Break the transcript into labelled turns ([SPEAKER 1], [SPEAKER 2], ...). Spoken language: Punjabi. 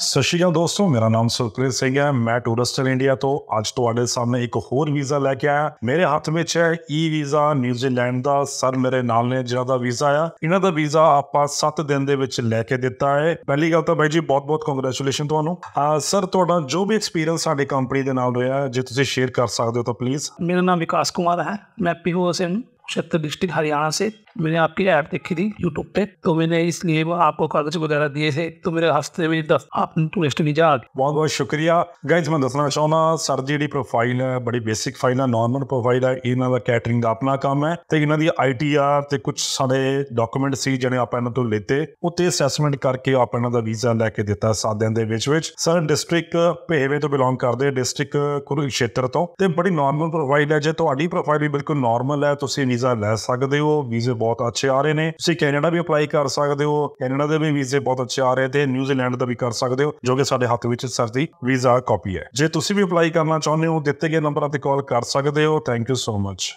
[SPEAKER 1] ਸਤਿ ਸ਼੍ਰੀ ਅਕਾਲ ਦੋਸਤੋ ਮੇਰਾ ਨਾਮ ਸੁਖਪ੍ਰੀਤ ਸਿੰਘ ਹੈ ਮੈਂ ਟੂਰਿਸਟਲ ਇੰਡੀਆ ਤੋਂ ਅੱਜ ਤੁਹਾਡੇ ਸਾਹਮਣੇ ਇੱਕ ਹੋਰ ਵੀਜ਼ਾ ਲੈ ਕੇ ਆਇਆ ਮੇਰੇ ਹੱਥ ਵਿੱਚ ਹੈ ਈ ਵੀਜ਼ਾ ਨਿਊਜ਼ੀਲੈਂਡ ਦਾ ਸਰ ਮੇਰੇ ਨਾਲ ਨੇ ਜਿਹਨਾਂ ਦਾ ਵੀਜ਼ਾ ਆ ਇਹਨਾਂ ਦਾ ਵੀਜ਼ਾ ਆਪਾਂ 7 ਦਿਨ ਦੇ ਵਿੱਚ ਲੈ ਕੇ ਦਿੱਤਾ ਹੈ ਪਹਿਲੀ ਗੱਲ ਤਾਂ ਬਾਈ ਜੀ ਬਹੁਤ-ਬਹੁਤ ਕੰਗ੍ਰੈਚੁਲੇਸ਼ਨ ਤੁਹਾਨੂੰ ਸਰ ਤੁਹਾਡਾ ਜੋ ਵੀ ਐਕਸਪੀਰੀਅੰਸ ਸਾਡੀ ਕੰਪਨੀ ਦੇ ਨਾਲ ਰਿਹਾ ਜੇ ਤੁਸੀਂ ਸ਼ੇਅਰ ਕਰ ਸਕਦੇ ਹੋ ਤਾਂ
[SPEAKER 2] ਪਲੀਜ਼ ਮੇਰਾ ਨਾਮ ਵਿਕਾਸ ਕੁਮਾਰ ਹੈ ਮੈਂ ਪੀਓ ਸਿੰਘ सत्तर डिस्ट्रिक्ट हरियाणा से मैंने आपकी ऐप देखी थी यूट्यूब पे तो मैंने इसलिए आपको कागज वगैरह दिए थे तो मेरे हफ्ते में दस
[SPEAKER 1] आपने टूरिस्ट वीजा आ बहुत बहुत ਸ਼ੁਕਰੀਆ ਗਾਇਜ਼ ਮੈਂ ਦੱਸਣਾ ਚਾਹੁੰਦਾ ਸਰ ਦੀ ਜਿਹੜੀ ਪ੍ਰੋਫਾਈਲ ਹੈ ਬੜੀ ਬੇਸਿਕ ਫਾਈਲ ਹੈ ਨਾਰਮਲ ਪ੍ਰੋਫਾਈਲ ਹੈ ਇਹਨਾਂ ਦਾ ਕੈਟਰਿੰਗ ਦਾ ਆਪਣਾ ਕੰਮ ਹੈ ਤੇ ਇਹਨਾਂ ਦੀ ਆਈਟੀਆਰ ਤੇ ਕੁਝ ਸਾਡੇ ਡਾਕੂਮੈਂਟ ਸੀ ਜਿਹੜੇ ਆਪਾਂ ਇਹਨਾਂ ਤੋਂ ਲੇਤੇ ਉੱਤੇ ਅਸੈਸਮੈਂਟ ਕਰਕੇ ਆਪਾਂ ਇਹਨਾਂ ਦਾ ਵੀਜ਼ਾ ਲੈ ਕੇ ਦਿੱਤਾ ਸਾਤ ਦਿਨ ਦੇ ਵਿੱਚ ਵਿੱਚ ਸਰ ਡਿਸਟ੍ਰਿਕਟ ਪਹਿਵੇ ਤੋਂ ਬਿਲੋਂਗ ਕਰਦੇ ਡਿਸਟ੍ਰਿਕਟ ਕੁਰੂਕਸ਼ੇਤਰ ਤੋਂ ਤੇ ਬੜੀ ਨਾਰਮਲ ਪ੍ਰੋਫਾਈਲ ਹੈ ਜੇ ਤੁਹਾਡੀ ਪ੍ਰੋਫਾਈਲ ਵੀ ਬਿਲਕੁਲ ਨਾਰਮਲ ਹੈ ਤੁਸੀਂ ਵੀਜ਼ਾ ਲੈ ਸਕਦੇ ਹੋ ਵੀਜ਼ੇ ਬਹੁਤ ਅੱਛੇ ਆ ਰਹੇ ਨੇ ਤੁਸੀਂ ਕੈਨੇਡਾ ਵੀ ਅਪਲਾਈ ਕਰ ਸਕਦੇ ਹੋ ਕੈਨੇਡਾ ਦੇ ਵੀ ਵੀਜ਼ੇ ਬਹੁਤ ਅੱਛੇ ਆ ਰਹੇ ਤੇ ਨਿਊਜ਼ੀਲੈਂਡ ਦਾ ਵੀ ਕਰ ਸਕਦੇ ਹੋ ਜੋ ਕਿ ਸਾਡੇ ਹੱਥ ਵਿੱਚ ਸਰ ਦੀ ਵੀਜ਼ਾ ਕਾਪੀ ਹੈ ਜੇ ਤੁਸੀਂ ਵੀ ਅਪਲਾਈ ਕਰਨਾ ਚਾਹੁੰਦੇ ਹੋ ਦਿੱਤੇ ਗਏ ਨੰਬਰਾਂ ਤੇ ਕਾਲ ਕਰ ਸਕਦੇ ਹੋ ਥੈਂਕ ਯੂ ਸੋ ਮਚ